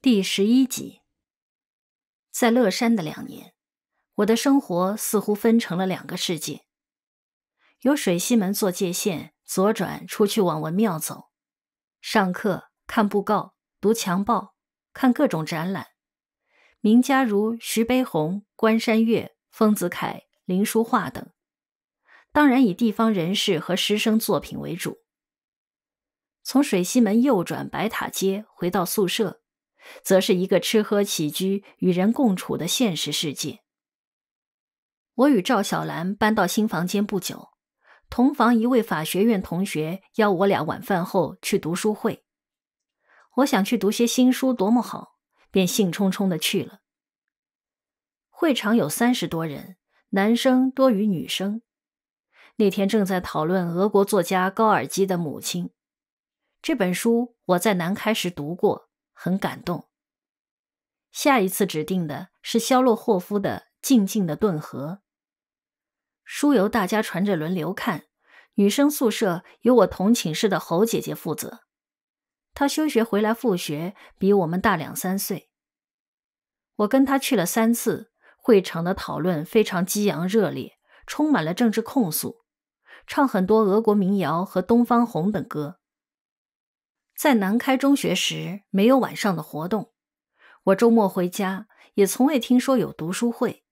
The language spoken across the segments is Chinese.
第十一集，在乐山的两年，我的生活似乎分成了两个世界。由水西门做界限，左转出去往文庙走，上课、看布告、读墙报、看各种展览，名家如徐悲鸿、关山月、丰子恺、林书画等，当然以地方人士和师生作品为主。从水西门右转白塔街，回到宿舍。则是一个吃喝起居与人共处的现实世界。我与赵小兰搬到新房间不久，同房一位法学院同学邀我俩晚饭后去读书会。我想去读些新书，多么好，便兴冲冲的去了。会场有三十多人，男生多于女生。那天正在讨论俄国作家高尔基的母亲这本书，我在南开时读过，很感动。下一次指定的是肖洛霍夫的《静静的顿河》，书由大家传着轮流看。女生宿舍由我同寝室的侯姐姐负责，她休学回来复学，比我们大两三岁。我跟她去了三次，会场的讨论非常激昂热烈，充满了政治控诉，唱很多俄国民谣和东方红等歌。在南开中学时，没有晚上的活动。我周末回家，也从未听说有读书会，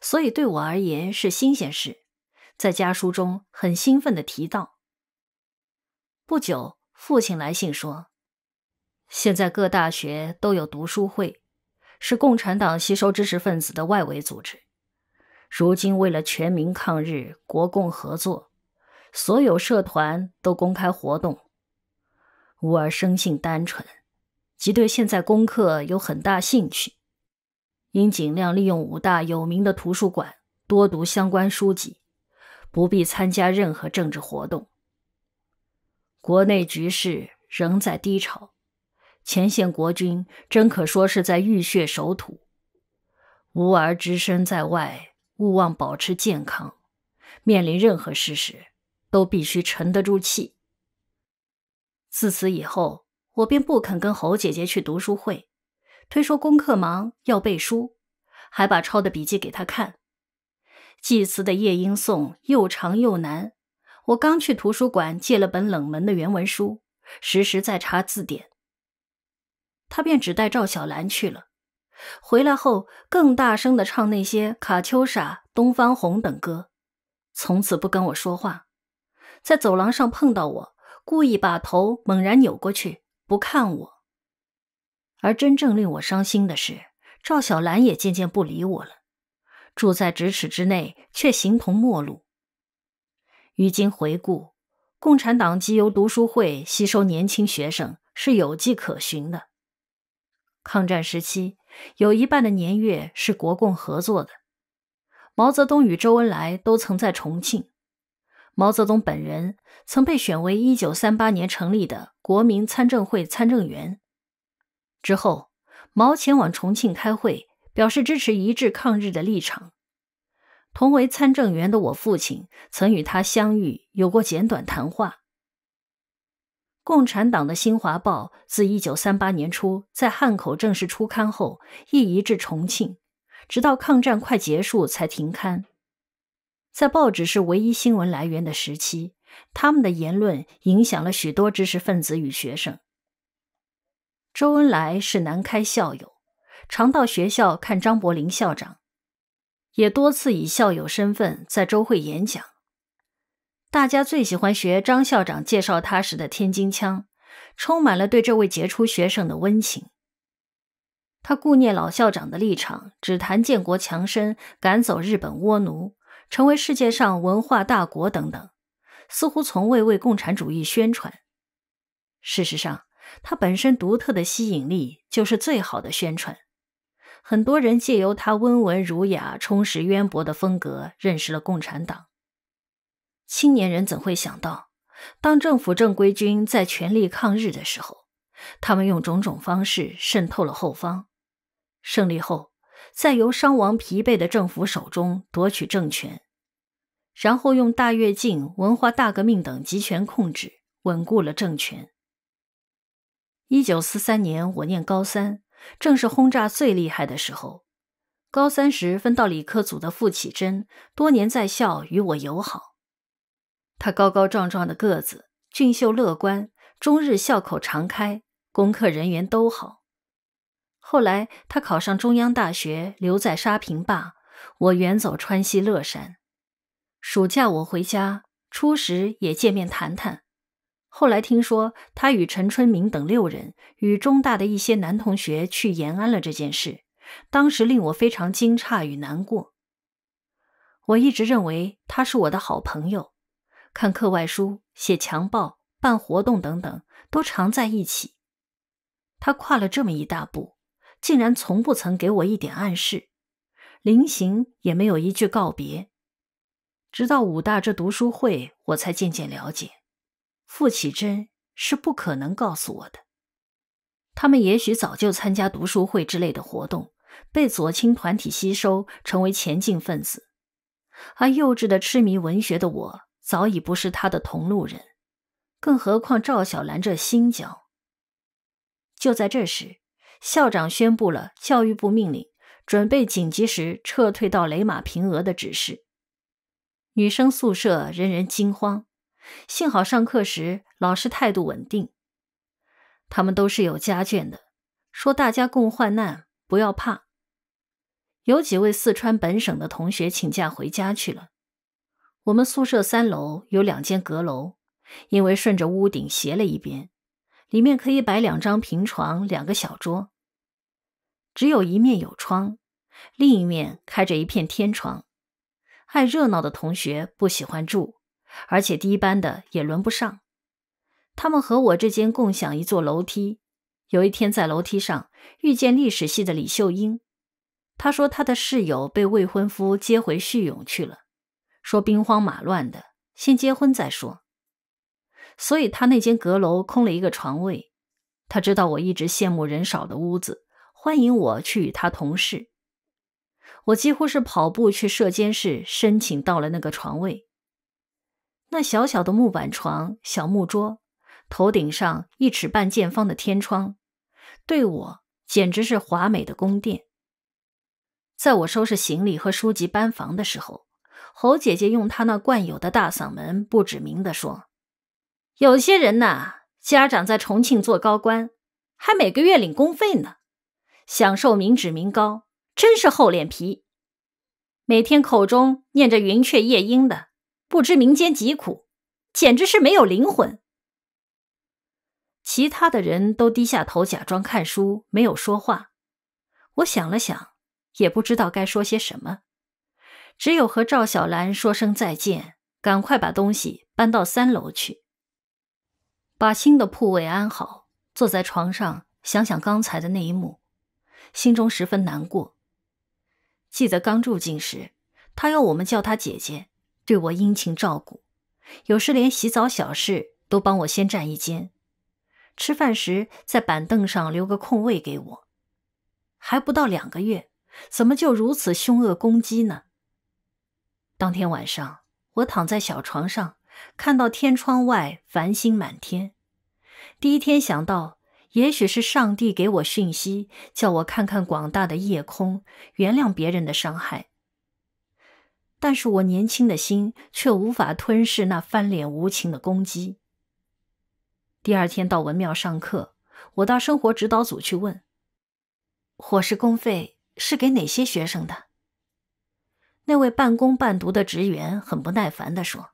所以对我而言是新鲜事。在家书中很兴奋地提到。不久，父亲来信说，现在各大学都有读书会，是共产党吸收知识分子的外围组织。如今为了全民抗日、国共合作，所有社团都公开活动。吾儿生性单纯。即对现在功课有很大兴趣，应尽量利用武大有名的图书馆，多读相关书籍，不必参加任何政治活动。国内局势仍在低潮，前线国军真可说是在浴血守土。吾儿只身在外，勿忘保持健康，面临任何事实，都必须沉得住气。自此以后。我便不肯跟侯姐姐去读书会，推说功课忙要背书，还把抄的笔记给她看。祭词的《夜莺颂》又长又难，我刚去图书馆借了本冷门的原文书，时时在查字典。她便只带赵小兰去了。回来后，更大声地唱那些《卡秋莎》《东方红》等歌，从此不跟我说话。在走廊上碰到我，故意把头猛然扭过去。不看我，而真正令我伤心的是，赵小兰也渐渐不理我了。住在咫尺之内，却形同陌路。于今回顾，共产党即由读书会吸收年轻学生是有迹可循的。抗战时期，有一半的年月是国共合作的，毛泽东与周恩来都曾在重庆。毛泽东本人曾被选为1938年成立的国民参政会参政员。之后，毛前往重庆开会，表示支持一致抗日的立场。同为参政员的我父亲曾与他相遇，有过简短谈话。共产党的《新华报》自1938年初在汉口正式出刊后，亦移至重庆，直到抗战快结束才停刊。在报纸是唯一新闻来源的时期，他们的言论影响了许多知识分子与学生。周恩来是南开校友，常到学校看张伯苓校长，也多次以校友身份在周会演讲。大家最喜欢学张校长介绍他时的天津腔，充满了对这位杰出学生的温情。他顾念老校长的立场，只谈建国强身，赶走日本倭奴。成为世界上文化大国等等，似乎从未为共产主义宣传。事实上，他本身独特的吸引力就是最好的宣传。很多人借由他温文儒雅、充实渊博的风格认识了共产党。青年人怎会想到，当政府正规军在全力抗日的时候，他们用种种方式渗透了后方。胜利后。再由伤亡疲惫的政府手中夺取政权，然后用大跃进、文化大革命等集权控制，稳固了政权。一九四三年，我念高三，正是轰炸最厉害的时候。高三时分到理科组的傅启珍，多年在校与我友好。他高高壮壮的个子，俊秀乐观，终日笑口常开，功课人缘都好。后来他考上中央大学，留在沙坪坝。我远走川西乐山。暑假我回家，初时也见面谈谈。后来听说他与陈春明等六人与中大的一些男同学去延安了这件事，当时令我非常惊诧与难过。我一直认为他是我的好朋友，看课外书、写强报、办活动等等，都常在一起。他跨了这么一大步。竟然从不曾给我一点暗示，临行也没有一句告别。直到武大这读书会，我才渐渐了解，傅启真是不可能告诉我的。他们也许早就参加读书会之类的活动，被左倾团体吸收，成为前进分子。而幼稚的痴迷文学的我，早已不是他的同路人。更何况赵小兰这新焦。就在这时。校长宣布了教育部命令，准备紧急时撤退到雷马平额的指示。女生宿舍人人惊慌，幸好上课时老师态度稳定。他们都是有家眷的，说大家共患难，不要怕。有几位四川本省的同学请假回家去了。我们宿舍三楼有两间阁楼，因为顺着屋顶斜了一边，里面可以摆两张平床，两个小桌。只有一面有窗，另一面开着一片天窗。爱热闹的同学不喜欢住，而且低班的也轮不上。他们和我这间共享一座楼梯。有一天在楼梯上遇见历史系的李秀英，她说她的室友被未婚夫接回叙永去了，说兵荒马乱的，先结婚再说。所以她那间阁楼空了一个床位。她知道我一直羡慕人少的屋子。欢迎我去与他同事。我几乎是跑步去射监室，申请到了那个床位。那小小的木板床、小木桌，头顶上一尺半见方的天窗，对我简直是华美的宫殿。在我收拾行李和书籍搬房的时候，侯姐姐用她那惯有的大嗓门，不指名的说：“有些人呐，家长在重庆做高官，还每个月领公费呢。”享受民脂民膏，真是厚脸皮！每天口中念着云雀夜莺的，不知民间疾苦，简直是没有灵魂。其他的人都低下头假装看书，没有说话。我想了想，也不知道该说些什么，只有和赵小兰说声再见，赶快把东西搬到三楼去，把新的铺位安好，坐在床上想想刚才的那一幕。心中十分难过。记得刚住进时，他要我们叫他姐姐，对我殷勤照顾，有时连洗澡小事都帮我先占一间。吃饭时在板凳上留个空位给我。还不到两个月，怎么就如此凶恶攻击呢？当天晚上，我躺在小床上，看到天窗外繁星满天。第一天想到。也许是上帝给我讯息，叫我看看广大的夜空，原谅别人的伤害。但是我年轻的心却无法吞噬那翻脸无情的攻击。第二天到文庙上课，我到生活指导组去问，伙食公费是给哪些学生的？那位半工半读的职员很不耐烦地说：“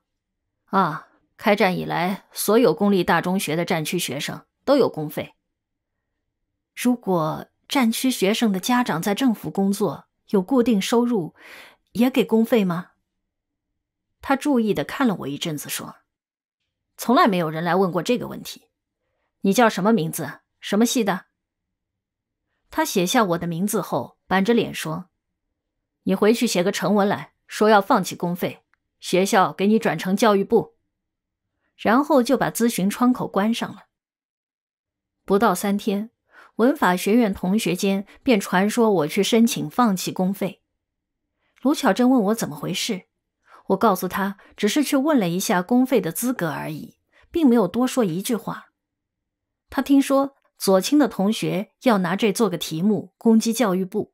啊，开战以来，所有公立大中学的战区学生都有公费。”如果战区学生的家长在政府工作，有固定收入，也给公费吗？他注意的看了我一阵子，说：“从来没有人来问过这个问题。”你叫什么名字？什么系的？他写下我的名字后，板着脸说：“你回去写个成文来说要放弃公费，学校给你转成教育部。”然后就把咨询窗口关上了。不到三天。文法学院同学间便传说我去申请放弃公费。卢巧珍问我怎么回事，我告诉她只是去问了一下公费的资格而已，并没有多说一句话。她听说左青的同学要拿这做个题目攻击教育部。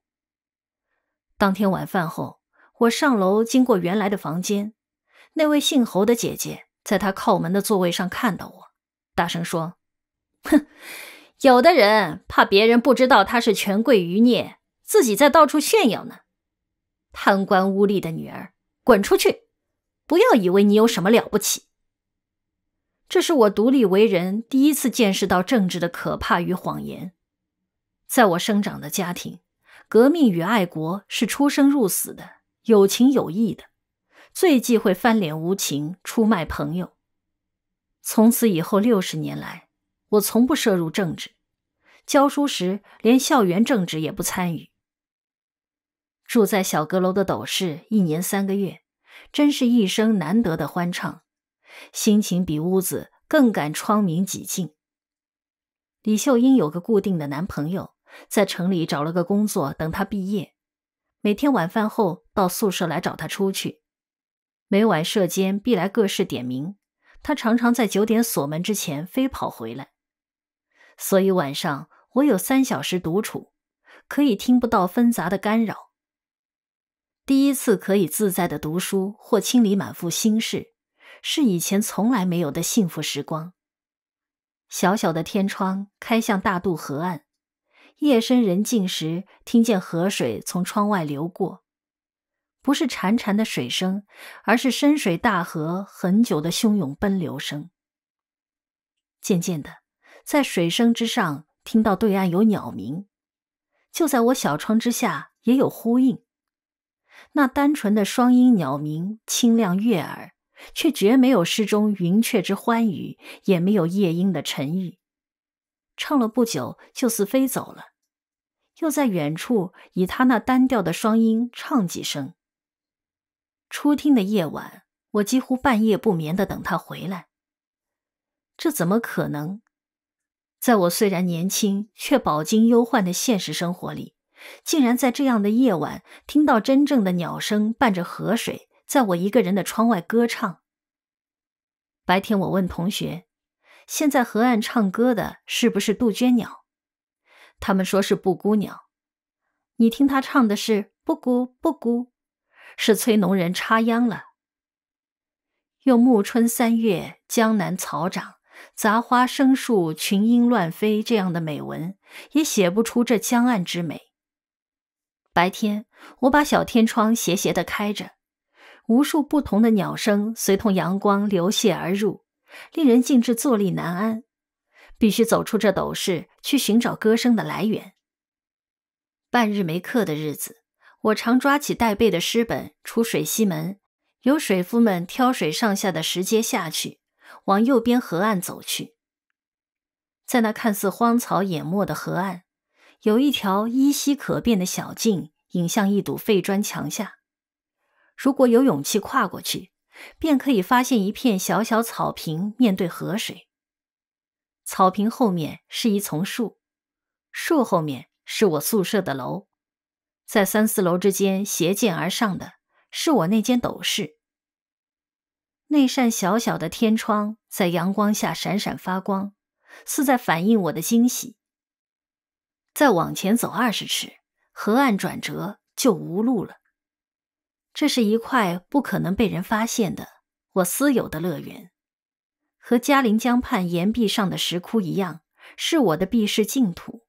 当天晚饭后，我上楼经过原来的房间，那位姓侯的姐姐在她靠门的座位上看到我，大声说：“哼！”有的人怕别人不知道他是权贵余孽，自己在到处炫耀呢。贪官污吏的女儿，滚出去！不要以为你有什么了不起。这是我独立为人第一次见识到政治的可怕与谎言。在我生长的家庭，革命与爱国是出生入死的，有情有义的，最忌讳翻脸无情、出卖朋友。从此以后六十年来。我从不涉入政治，教书时连校园政治也不参与。住在小阁楼的斗室一年三个月，真是一生难得的欢畅，心情比屋子更感窗明几净。李秀英有个固定的男朋友，在城里找了个工作，等她毕业，每天晚饭后到宿舍来找她出去。每晚夜间必来各室点名，她常常在九点锁门之前飞跑回来。所以晚上我有三小时独处，可以听不到纷杂的干扰。第一次可以自在的读书或清理满腹心事，是以前从来没有的幸福时光。小小的天窗开向大渡河岸，夜深人静时，听见河水从窗外流过，不是潺潺的水声，而是深水大河很久的汹涌奔流声。渐渐的。在水声之上，听到对岸有鸟鸣，就在我小窗之下也有呼应。那单纯的双音鸟鸣清亮悦耳，却绝没有诗中云雀之欢愉，也没有夜莺的沉郁。唱了不久，就似飞走了，又在远处以他那单调的双音唱几声。初听的夜晚，我几乎半夜不眠地等他回来。这怎么可能？在我虽然年轻却饱经忧患的现实生活里，竟然在这样的夜晚听到真正的鸟声伴着河水在我一个人的窗外歌唱。白天我问同学，现在河岸唱歌的是不是杜鹃鸟？他们说是布谷鸟。你听他唱的是布谷布谷，是催农人插秧了。又暮春三月，江南草长。杂花生树，群莺乱飞，这样的美文也写不出这江岸之美。白天，我把小天窗斜斜地开着，无数不同的鸟声随同阳光流泻而入，令人静至坐立难安，必须走出这斗室去寻找歌声的来源。半日没课的日子，我常抓起带背的诗本，出水西门，由水夫们挑水上下的石阶下去。往右边河岸走去，在那看似荒草掩没的河岸，有一条依稀可辨的小径，引向一堵废砖墙下。如果有勇气跨过去，便可以发现一片小小草坪，面对河水。草坪后面是一丛树，树后面是我宿舍的楼，在三四楼之间斜建而上的是我那间斗室。那扇小小的天窗在阳光下闪闪发光，似在反映我的惊喜。再往前走二十尺，河岸转折就无路了。这是一块不可能被人发现的我私有的乐园，和嘉陵江畔岩壁上的石窟一样，是我的避世净土。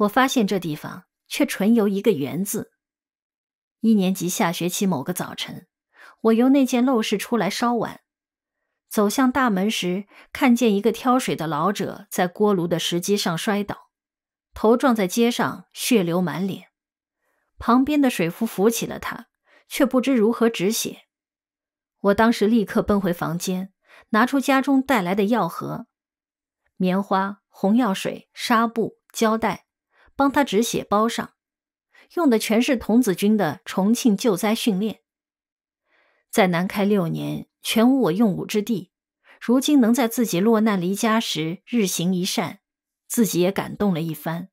我发现这地方却纯由一个“园”字。一年级下学期某个早晨。我由那间陋室出来烧完，走向大门时，看见一个挑水的老者在锅炉的石阶上摔倒，头撞在街上，血流满脸。旁边的水夫扶起了他，却不知如何止血。我当时立刻奔回房间，拿出家中带来的药盒、棉花、红药水、纱布、胶带，帮他止血包上，用的全是童子军的重庆救灾训练。在南开六年，全无我用武之地。如今能在自己落难离家时日行一善，自己也感动了一番。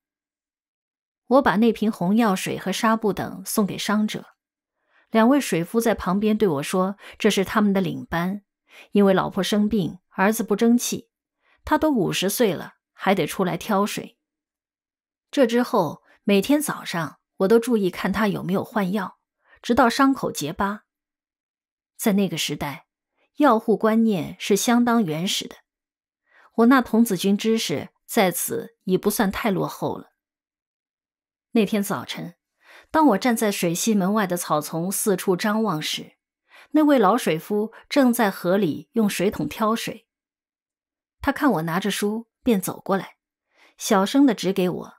我把那瓶红药水和纱布等送给伤者。两位水夫在旁边对我说：“这是他们的领班，因为老婆生病，儿子不争气，他都五十岁了，还得出来挑水。”这之后，每天早上我都注意看他有没有换药，直到伤口结疤。在那个时代，药护观念是相当原始的。我那童子军知识在此已不算太落后了。那天早晨，当我站在水系门外的草丛四处张望时，那位老水夫正在河里用水桶挑水。他看我拿着书，便走过来，小声地指给我：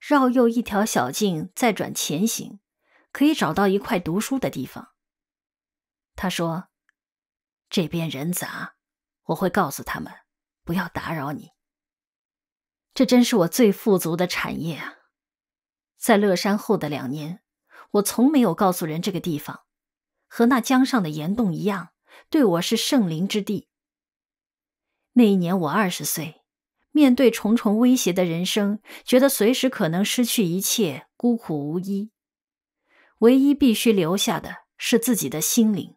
绕右一条小径，再转前行，可以找到一块读书的地方。他说：“这边人杂，我会告诉他们不要打扰你。这真是我最富足的产业啊！在乐山后的两年，我从没有告诉人这个地方，和那江上的岩洞一样，对我是圣灵之地。那一年我二十岁，面对重重威胁的人生，觉得随时可能失去一切，孤苦无依，唯一必须留下的是自己的心灵。”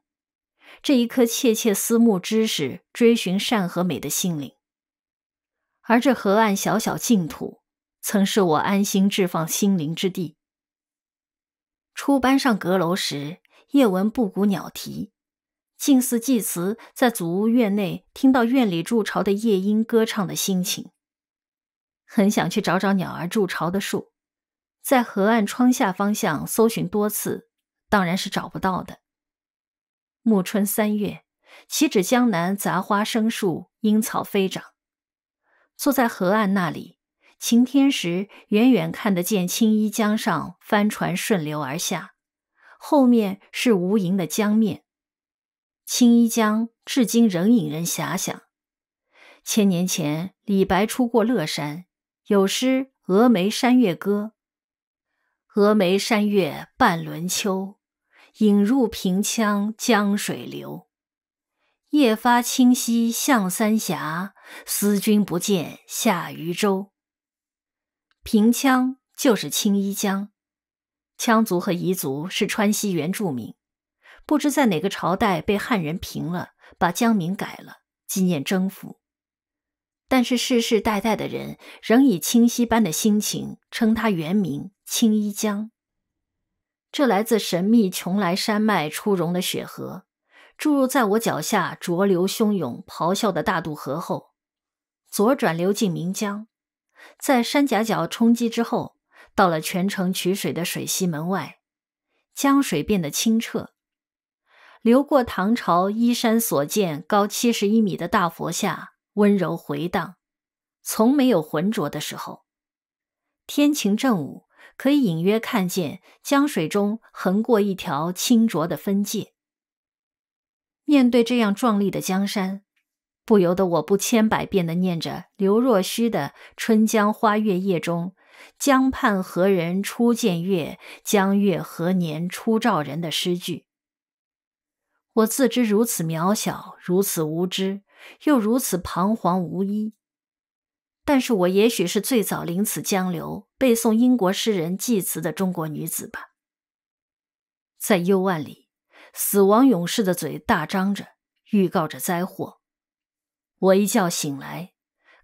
这一颗切切思慕知识、追寻善和美的心灵，而这河岸小小净土，曾是我安心置放心灵之地。初搬上阁楼时，夜闻布谷鸟啼，近似祭词，在祖屋院内听到院里筑巢的夜莺歌唱的心情。很想去找找鸟儿筑巢的树，在河岸窗下方向搜寻多次，当然是找不到的。暮春三月，岂止江南杂花生树、樱草飞长？坐在河岸那里，晴天时远远看得见青衣江上帆船顺流而下，后面是无垠的江面。青衣江至今仍引人遐想。千年前，李白出过乐山，有诗《峨眉山月歌》：“峨眉山月半轮秋。”引入平羌江水流，夜发清溪向三峡，思君不见下渝州。平羌就是青衣江，羌族和彝族是川西原住民，不知在哪个朝代被汉人平了，把江名改了，纪念征服。但是世世代代的人仍以清晰般的心情称它原名青衣江。这来自神秘邛崃山脉出溶的雪河，注入在我脚下浊流汹涌、咆哮的大渡河后，左转流进岷江，在山夹角冲击之后，到了全城取水的水西门外，江水变得清澈。流过唐朝依山所建高七十一米的大佛下，温柔回荡，从没有浑浊的时候。天晴正午。可以隐约看见江水中横过一条清浊的分界。面对这样壮丽的江山，不由得我不千百遍地念着刘若虚的《春江花月夜》中“江畔何人初见月？江月何年初照人”的诗句。我自知如此渺小，如此无知，又如此彷徨无依。但是我也许是最早临此江流背诵英国诗人祭词的中国女子吧。在幽暗里，死亡勇士的嘴大张着，预告着灾祸。我一觉醒来，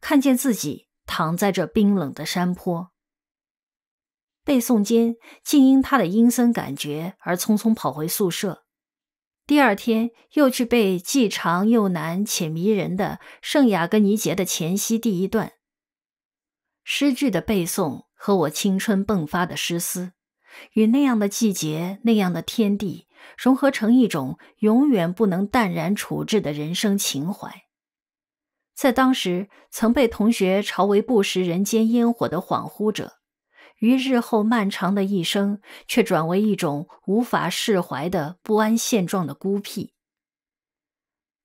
看见自己躺在这冰冷的山坡。背诵间，竟因他的阴森感觉而匆匆跑回宿舍。第二天又去背既长又难且迷人的圣雅各尼节的前夕第一段。诗句的背诵和我青春迸发的诗思，与那样的季节、那样的天地融合成一种永远不能淡然处置的人生情怀。在当时，曾被同学嘲为不食人间烟火的恍惚者，于日后漫长的一生却转为一种无法释怀的不安现状的孤僻。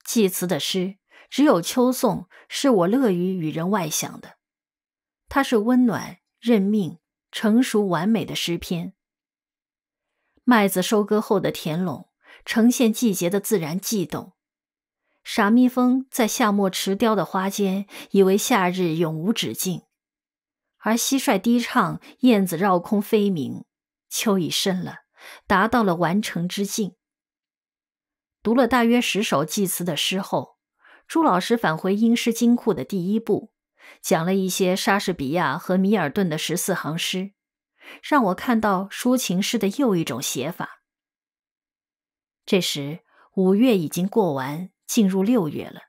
济词的诗，只有《秋颂》是我乐于与人外享的。它是温暖、认命、成熟、完美的诗篇。麦子收割后的田垄，呈现季节的自然悸动。傻蜜蜂在夏末迟凋的花间，以为夏日永无止境；而蟋蟀低唱，燕子绕空飞鸣。秋已深了，达到了完成之境。读了大约十首祭词的诗后，朱老师返回英诗金库的第一步。讲了一些莎士比亚和弥尔顿的十四行诗，让我看到抒情诗的又一种写法。这时五月已经过完，进入六月了。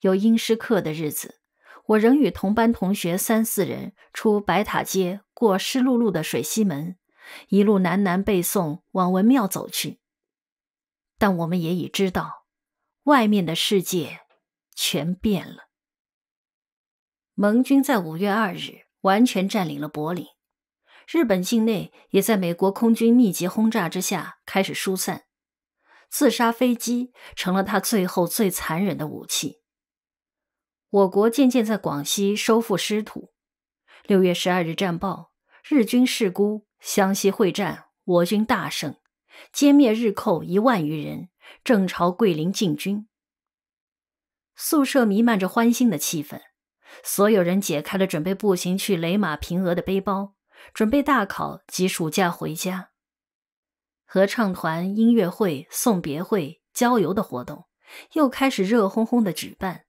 有英诗课的日子，我仍与同班同学三四人，出白塔街，过湿漉漉的水西门，一路喃喃背诵，往文庙走去。但我们也已知道，外面的世界全变了。盟军在五月二日完全占领了柏林，日本境内也在美国空军密集轰炸之下开始疏散，自杀飞机成了他最后最残忍的武器。我国渐渐在广西收复失土。六月十二日战报：日军事孤，湘西会战我军大胜，歼灭日寇一万余人，正朝桂林进军。宿舍弥漫着欢欣的气氛。所有人解开了准备步行去雷马平额的背包，准备大考及暑假回家。合唱团、音乐会、送别会、郊游的活动又开始热烘烘的举办。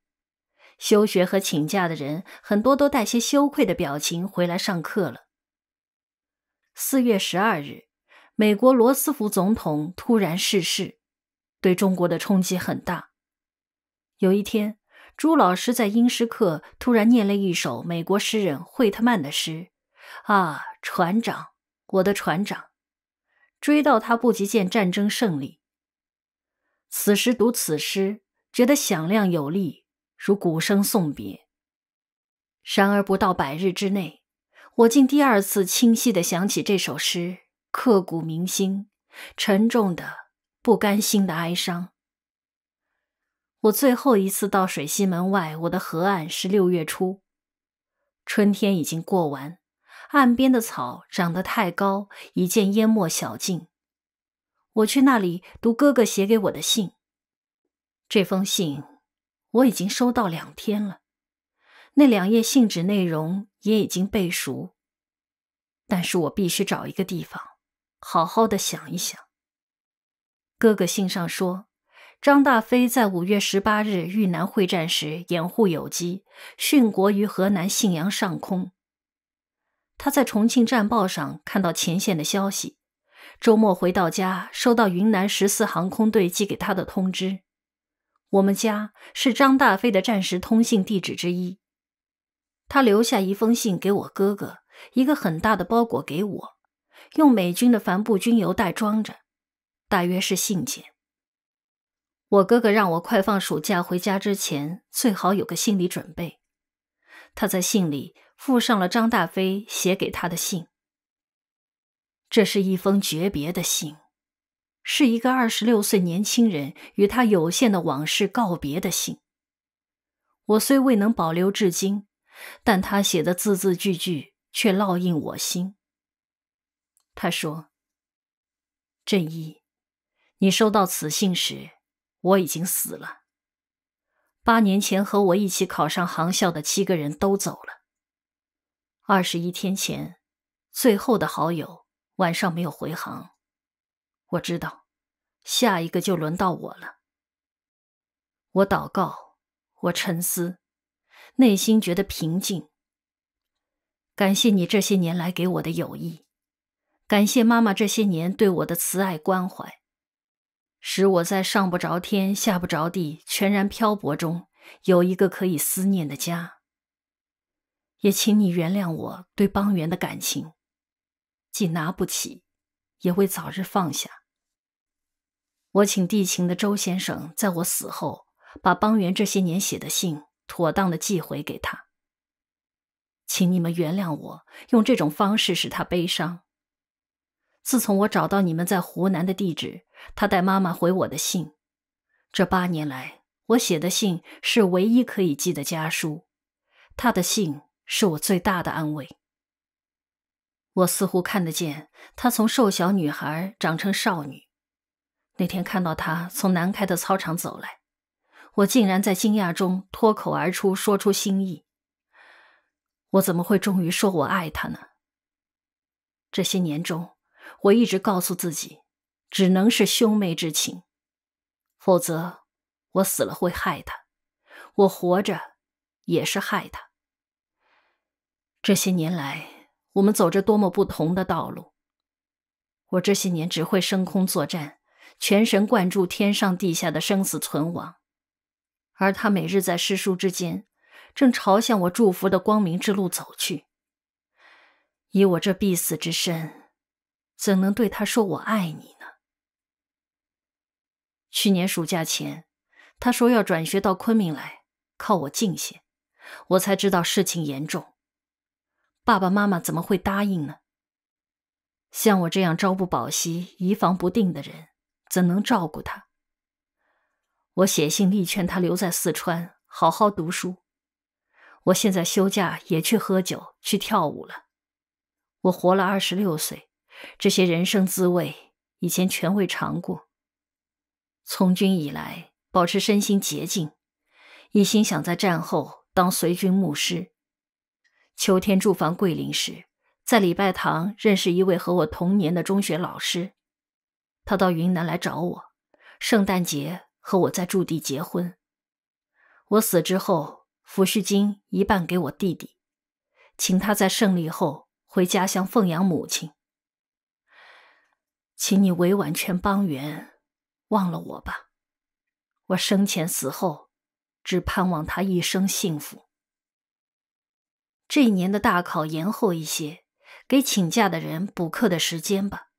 休学和请假的人很多，都带些羞愧的表情回来上课了。四月十二日，美国罗斯福总统突然逝世，对中国的冲击很大。有一天。朱老师在英诗课突然念了一首美国诗人惠特曼的诗，啊，船长，我的船长，追到他不及见战争胜利。此时读此诗，觉得响亮有力，如鼓声送别。然而不到百日之内，我竟第二次清晰的想起这首诗，刻骨铭心，沉重的、不甘心的哀伤。我最后一次到水西门外，我的河岸是六月初，春天已经过完，岸边的草长得太高，已见淹没小径。我去那里读哥哥写给我的信，这封信我已经收到两天了，那两页信纸内容也已经背熟，但是我必须找一个地方，好好的想一想。哥哥信上说。张大飞在五月十八日豫南会战时掩护友机，殉国于河南信阳上空。他在重庆战报上看到前线的消息，周末回到家，收到云南十四航空队寄给他的通知。我们家是张大飞的战时通信地址之一。他留下一封信给我哥哥，一个很大的包裹给我，用美军的帆布军邮袋装着，大约是信件。我哥哥让我快放暑假回家之前，最好有个心理准备。他在信里附上了张大飞写给他的信。这是一封诀别的信，是一个二十六岁年轻人与他有限的往事告别的信。我虽未能保留至今，但他写的字字句句却烙印我心。他说：“振一，你收到此信时。”我已经死了。八年前和我一起考上航校的七个人都走了。二十一天前，最后的好友晚上没有回航。我知道，下一个就轮到我了。我祷告，我沉思，内心觉得平静。感谢你这些年来给我的友谊，感谢妈妈这些年对我的慈爱关怀。使我在上不着天、下不着地、全然漂泊中，有一个可以思念的家。也请你原谅我对邦元的感情，既拿不起，也会早日放下。我请地勤的周先生在我死后，把邦元这些年写的信妥当的寄回给他。请你们原谅我用这种方式使他悲伤。自从我找到你们在湖南的地址。他代妈妈回我的信。这八年来，我写的信是唯一可以寄的家书。他的信是我最大的安慰。我似乎看得见他从瘦小女孩长成少女。那天看到他从南开的操场走来，我竟然在惊讶中脱口而出说出心意。我怎么会终于说我爱他呢？这些年中，我一直告诉自己。只能是兄妹之情，否则我死了会害他，我活着也是害他。这些年来，我们走着多么不同的道路。我这些年只会升空作战，全神贯注天上地下的生死存亡，而他每日在诗书之间，正朝向我祝福的光明之路走去。以我这必死之身，怎能对他说我爱你？去年暑假前，他说要转学到昆明来，靠我近些，我才知道事情严重。爸爸妈妈怎么会答应呢？像我这样朝不保夕、疑防不定的人，怎能照顾他？我写信力劝他留在四川好好读书。我现在休假也去喝酒去跳舞了。我活了二十六岁，这些人生滋味以前全未尝过。从军以来，保持身心洁净，一心想在战后当随军牧师。秋天驻防桂林时，在礼拜堂认识一位和我同年的中学老师。他到云南来找我，圣诞节和我在驻地结婚。我死之后，抚恤金一半给我弟弟，请他在胜利后回家乡奉养母亲。请你委婉劝邦元。忘了我吧，我生前死后，只盼望他一生幸福。这一年的大考延后一些，给请假的人补课的时间吧。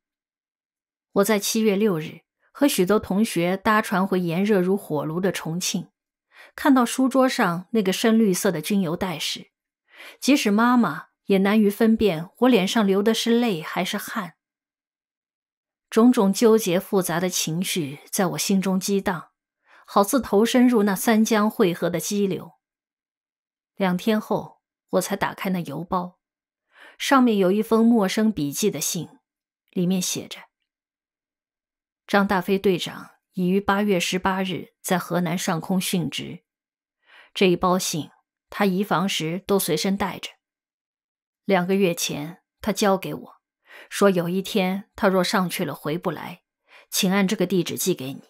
我在七月六日和许多同学搭船回炎热如火炉的重庆，看到书桌上那个深绿色的军油袋时，即使妈妈也难于分辨我脸上流的是泪还是汗。种种纠结复杂的情绪在我心中激荡，好似投身入那三江汇合的激流。两天后，我才打开那邮包，上面有一封陌生笔迹的信，里面写着：“张大飞队长已于八月十八日在河南上空殉职。”这一包信，他移防时都随身带着，两个月前他交给我。说有一天他若上去了回不来，请按这个地址寄给你。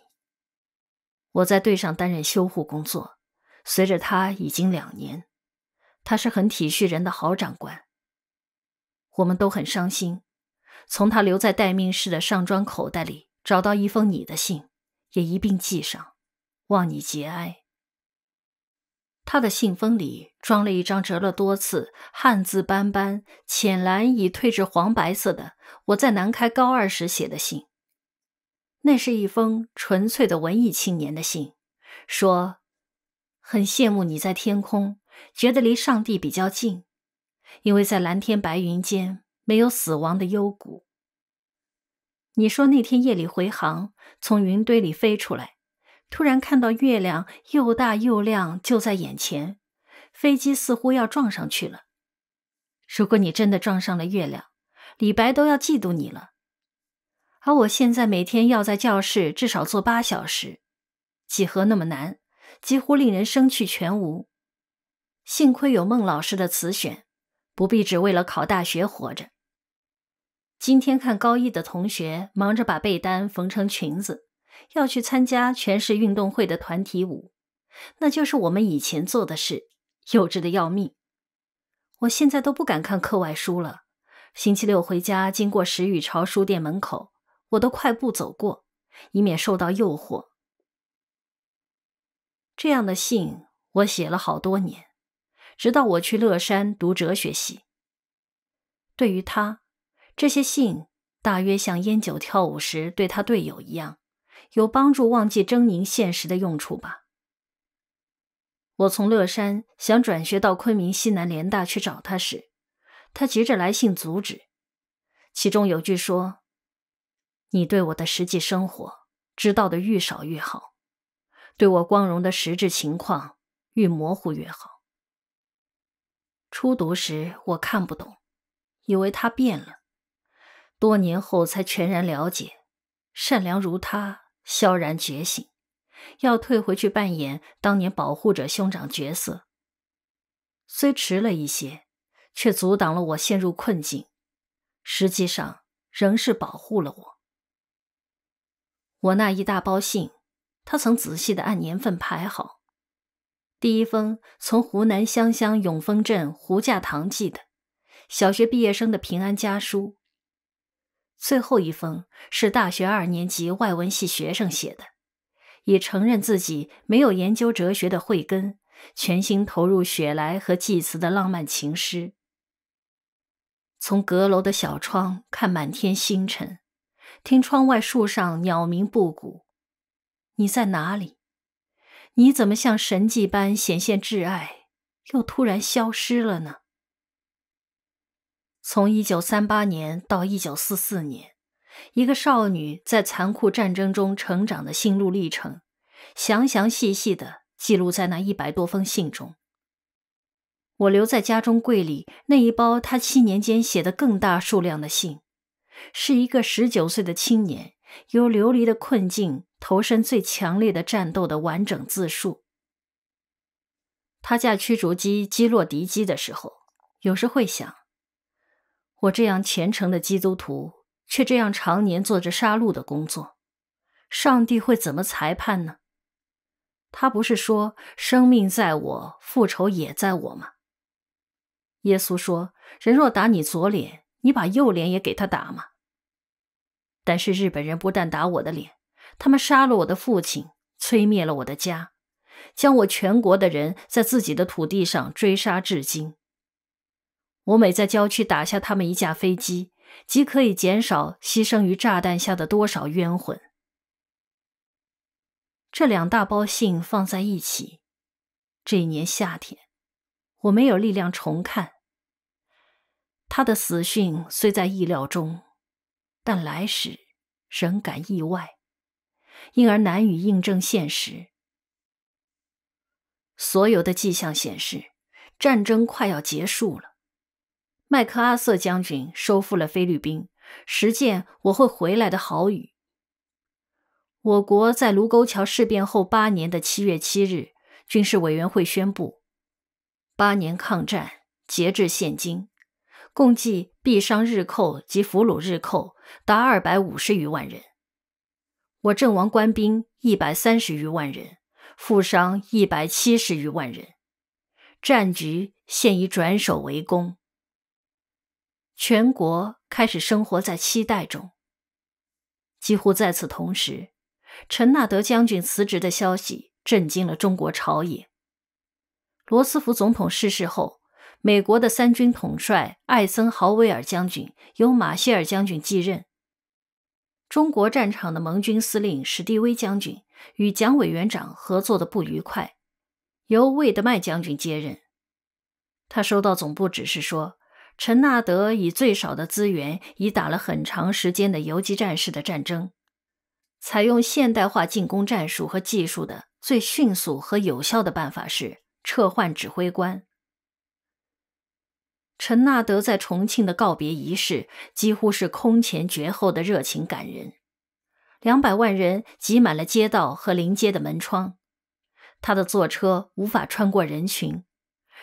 我在队上担任修护工作，随着他已经两年，他是很体恤人的好长官。我们都很伤心，从他留在待命室的上装口袋里找到一封你的信，也一并寄上，望你节哀。他的信封里装了一张折了多次、汉字斑斑、浅蓝已退至黄白色的，我在南开高二时写的信。那是一封纯粹的文艺青年的信，说很羡慕你在天空，觉得离上帝比较近，因为在蓝天白云间没有死亡的幽谷。你说那天夜里回航，从云堆里飞出来。突然看到月亮又大又亮，就在眼前，飞机似乎要撞上去了。如果你真的撞上了月亮，李白都要嫉妒你了。而我现在每天要在教室至少坐八小时，几何那么难，几乎令人生趣全无。幸亏有孟老师的词选，不必只为了考大学活着。今天看高一的同学忙着把被单缝成裙子。要去参加全市运动会的团体舞，那就是我们以前做的事，幼稚的要命。我现在都不敢看课外书了。星期六回家，经过石宇朝书店门口，我都快步走过，以免受到诱惑。这样的信我写了好多年，直到我去乐山读哲学系。对于他，这些信大约像烟酒跳舞时对他队友一样。有帮助忘记狰狞现实的用处吧。我从乐山想转学到昆明西南联大去找他时，他急着来信阻止。其中有句说：“你对我的实际生活知道的愈少愈好，对我光荣的实质情况愈模糊越好。”初读时我看不懂，以为他变了。多年后才全然了解，善良如他。萧然觉醒，要退回去扮演当年保护者兄长角色。虽迟了一些，却阻挡了我陷入困境，实际上仍是保护了我。我那一大包信，他曾仔细的按年份排好，第一封从湖南湘乡永丰镇胡家塘寄的，小学毕业生的平安家书。最后一封是大学二年级外文系学生写的，也承认自己没有研究哲学的慧根，全心投入雪莱和济慈的浪漫情诗。从阁楼的小窗看满天星辰，听窗外树上鸟鸣不谷。你在哪里？你怎么像神迹般显现挚爱，又突然消失了呢？从一九三八年到一九四四年，一个少女在残酷战争中成长的心路历程，详详细细的记录在那一百多封信中。我留在家中柜里那一包他七年间写的更大数量的信，是一个十九岁的青年由流离的困境投身最强烈的战斗的完整自述。他驾驱逐机击落敌机的时候，有时会想。我这样虔诚的基督徒，却这样常年做着杀戮的工作，上帝会怎么裁判呢？他不是说“生命在我，复仇也在我”吗？耶稣说：“人若打你左脸，你把右脸也给他打吗？”但是日本人不但打我的脸，他们杀了我的父亲，摧灭了我的家，将我全国的人在自己的土地上追杀至今。我每在郊区打下他们一架飞机，即可以减少牺牲于炸弹下的多少冤魂。这两大包信放在一起，这一年夏天，我没有力量重看。他的死讯虽在意料中，但来时仍感意外，因而难以印证现实。所有的迹象显示，战争快要结束了。麦克阿瑟将军收复了菲律宾，实践“我会回来”的豪语。我国在卢沟桥事变后八年的七月七日，军事委员会宣布，八年抗战截至现今，共计毙伤日寇及俘虏日寇达二百五十余万人，我阵亡官兵一百三十余万人，负伤一百七十余万人，战局现已转守为攻。全国开始生活在期待中。几乎在此同时，陈纳德将军辞职的消息震惊了中国朝野。罗斯福总统逝世后，美国的三军统帅艾森豪威尔将军由马歇尔将军继任。中国战场的盟军司令史迪威将军与蒋委员长合作的不愉快，由魏德迈将军接任。他收到总部指示说。陈纳德以最少的资源，以打了很长时间的游击战式的战争，采用现代化进攻战术和技术的最迅速和有效的办法是撤换指挥官。陈纳德在重庆的告别仪式几乎是空前绝后的热情感人，两百万人挤满了街道和临街的门窗，他的坐车无法穿过人群，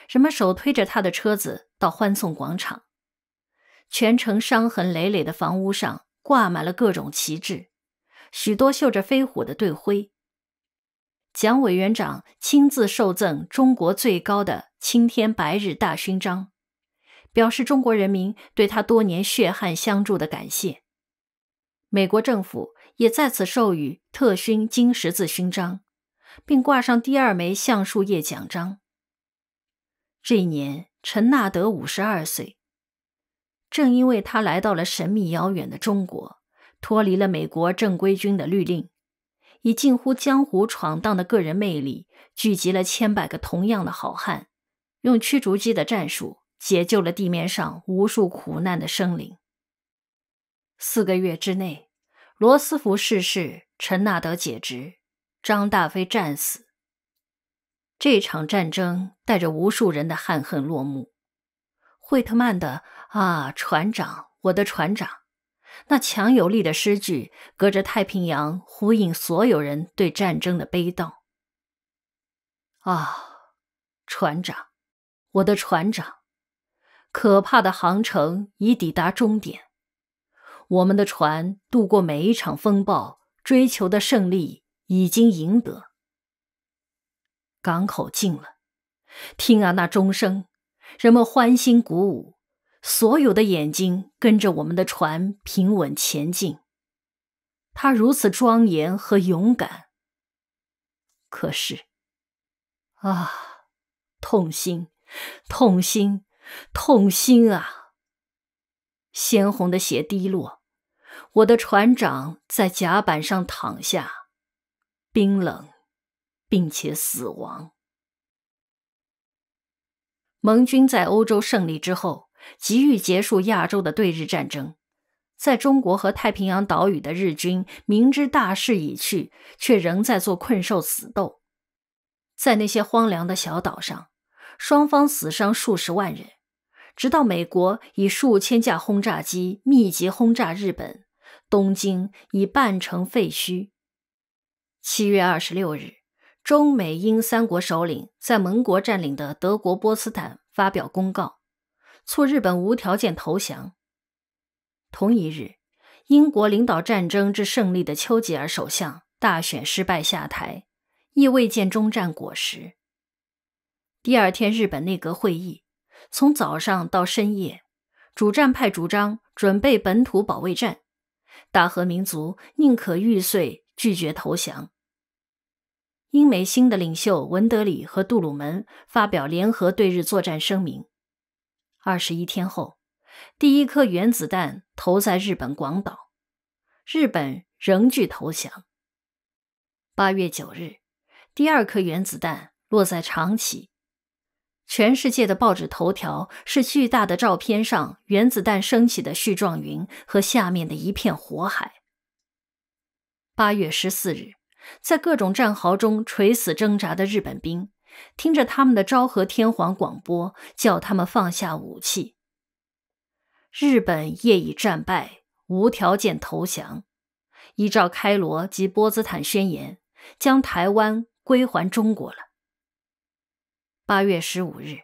人们手推着他的车子。到欢送广场，全城伤痕累累的房屋上挂满了各种旗帜，许多绣着飞虎的队徽。蒋委员长亲自受赠中国最高的青天白日大勋章，表示中国人民对他多年血汗相助的感谢。美国政府也在此授予特勋金十字勋章，并挂上第二枚橡树叶奖章。这一年，陈纳德五十二岁。正因为他来到了神秘遥远的中国，脱离了美国正规军的律令，以近乎江湖闯荡的个人魅力，聚集了千百个同样的好汉，用驱逐机的战术解救了地面上无数苦难的生灵。四个月之内，罗斯福逝世，陈纳德解职，张大飞战死。这场战争带着无数人的憾恨落幕。惠特曼的“啊，船长，我的船长”，那强有力的诗句，隔着太平洋，呼应所有人对战争的悲悼。啊，船长，我的船长，可怕的航程已抵达终点。我们的船渡过每一场风暴，追求的胜利已经赢得。港口静了，听啊，那钟声！人们欢欣鼓舞，所有的眼睛跟着我们的船平稳前进。他如此庄严和勇敢。可是，啊，痛心，痛心，痛心啊！鲜红的血滴落，我的船长在甲板上躺下，冰冷。并且死亡。盟军在欧洲胜利之后，急于结束亚洲的对日战争。在中国和太平洋岛屿的日军，明知大势已去，却仍在做困兽死斗。在那些荒凉的小岛上，双方死伤数十万人。直到美国以数千架轰炸机密集轰炸日本，东京已半成废墟。七月二十六日。中美英三国首领在盟国占领的德国波茨坦发表公告，促日本无条件投降。同一日，英国领导战争之胜利的丘吉尔首相大选失败下台，亦未见终战果实。第二天，日本内阁会议从早上到深夜，主战派主张准备本土保卫战，大和民族宁可玉碎，拒绝投降。英美新的领袖文德里和杜鲁门发表联合对日作战声明。二十一天后，第一颗原子弹投在日本广岛，日本仍拒投降。八月九日，第二颗原子弹落在长崎。全世界的报纸头条是巨大的照片上原子弹升起的絮状云和下面的一片火海。八月十四日。在各种战壕中垂死挣扎的日本兵，听着他们的昭和天皇广播，叫他们放下武器。日本业已战败，无条件投降，依照开罗及波茨坦宣言，将台湾归还中国了。八月十五日，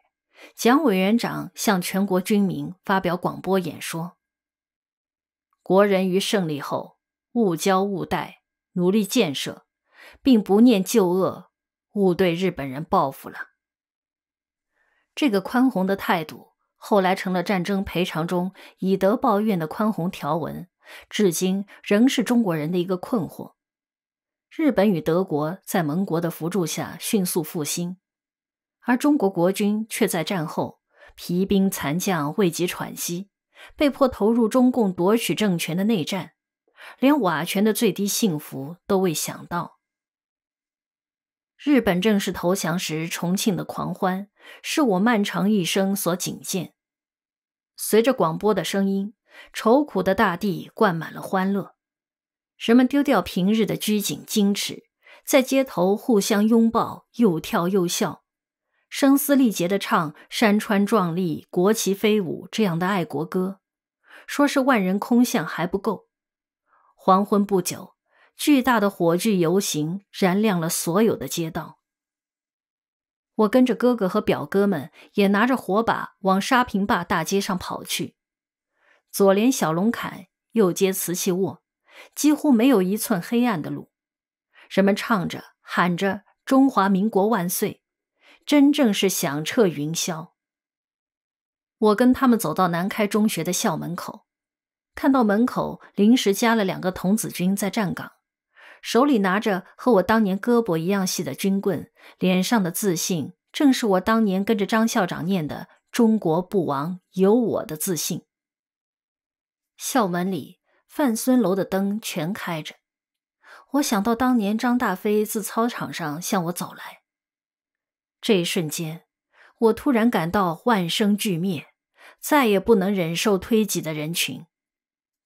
蒋委员长向全国军民发表广播演说：，国人于胜利后，勿骄勿怠，努力建设。并不念旧恶，勿对日本人报复了。这个宽宏的态度，后来成了战争赔偿中以德报怨的宽宏条文，至今仍是中国人的一个困惑。日本与德国在盟国的扶助下迅速复兴，而中国国军却在战后疲兵残将未及喘息，被迫投入中共夺取政权的内战，连瓦全的最低幸福都未想到。日本正式投降时，重庆的狂欢是我漫长一生所仅见。随着广播的声音，愁苦的大地灌满了欢乐。人们丢掉平日的拘谨矜持，在街头互相拥抱，又跳又笑，声嘶力竭地唱“山川壮丽，国旗飞舞”这样的爱国歌。说是万人空巷还不够。黄昏不久。巨大的火炬游行燃亮了所有的街道。我跟着哥哥和表哥们也拿着火把往沙坪坝大街上跑去。左连小龙坎，右接瓷器卧，几乎没有一寸黑暗的路。人们唱着、喊着“中华民国万岁”，真正是响彻云霄。我跟他们走到南开中学的校门口，看到门口临时加了两个童子军在站岗。手里拿着和我当年胳膊一样细的军棍，脸上的自信正是我当年跟着张校长念的“中国不亡，有我的自信”。校门里，范孙楼的灯全开着。我想到当年张大飞自操场上向我走来，这一瞬间，我突然感到万生俱灭，再也不能忍受推挤的人群。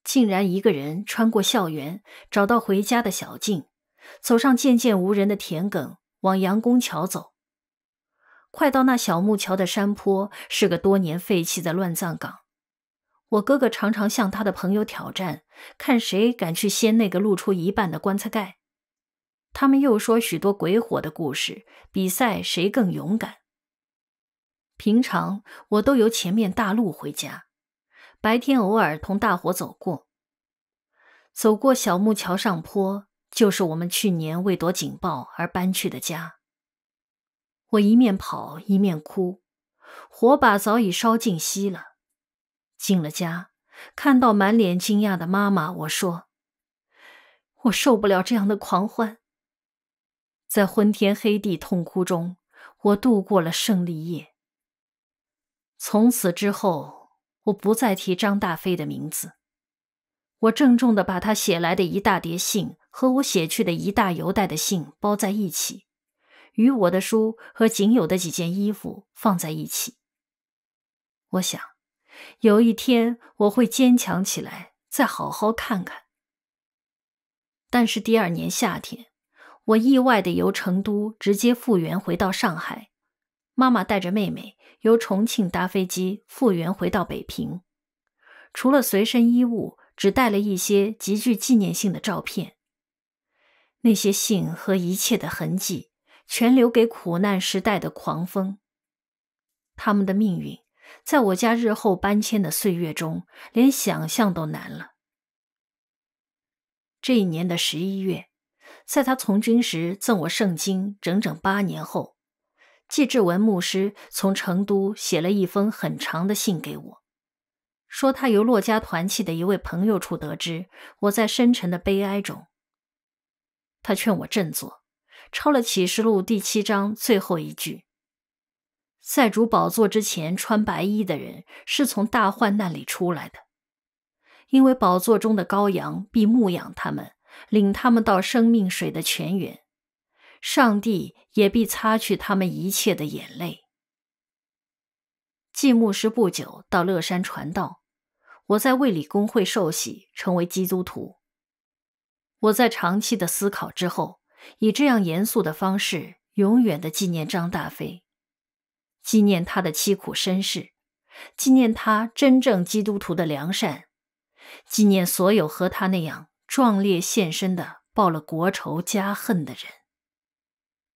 竟然一个人穿过校园，找到回家的小径，走上渐渐无人的田埂，往杨公桥走。快到那小木桥的山坡，是个多年废弃的乱葬岗。我哥哥常常向他的朋友挑战，看谁敢去掀那个露出一半的棺材盖。他们又说许多鬼火的故事，比赛谁更勇敢。平常我都由前面大路回家。白天偶尔同大伙走过，走过小木桥上坡，就是我们去年为躲警报而搬去的家。我一面跑一面哭，火把早已烧尽熄了。进了家，看到满脸惊讶的妈妈，我说：“我受不了这样的狂欢。”在昏天黑地痛哭中，我度过了胜利夜。从此之后。我不再提张大飞的名字。我郑重地把他写来的一大叠信和我写去的一大邮袋的信包在一起，与我的书和仅有的几件衣服放在一起。我想，有一天我会坚强起来，再好好看看。但是第二年夏天，我意外地由成都直接复员回到上海。妈妈带着妹妹由重庆搭飞机复员回到北平，除了随身衣物，只带了一些极具纪念性的照片。那些信和一切的痕迹，全留给苦难时代的狂风。他们的命运，在我家日后搬迁的岁月中，连想象都难了。这一年的十一月，在他从军时赠我圣经，整整八年后。季志文牧师从成都写了一封很长的信给我，说他由骆家团契的一位朋友处得知我在深沉的悲哀中。他劝我振作，抄了《启示录》第七章最后一句：“在主宝座之前穿白衣的人是从大患难里出来的，因为宝座中的羔羊必牧养他们，领他们到生命水的泉源。”上帝也必擦去他们一切的眼泪。祭牧师不久到乐山传道，我在卫理公会受洗，成为基督徒。我在长期的思考之后，以这样严肃的方式，永远的纪念张大飞，纪念他的凄苦身世，纪念他真正基督徒的良善，纪念所有和他那样壮烈献身的报了国仇家恨的人。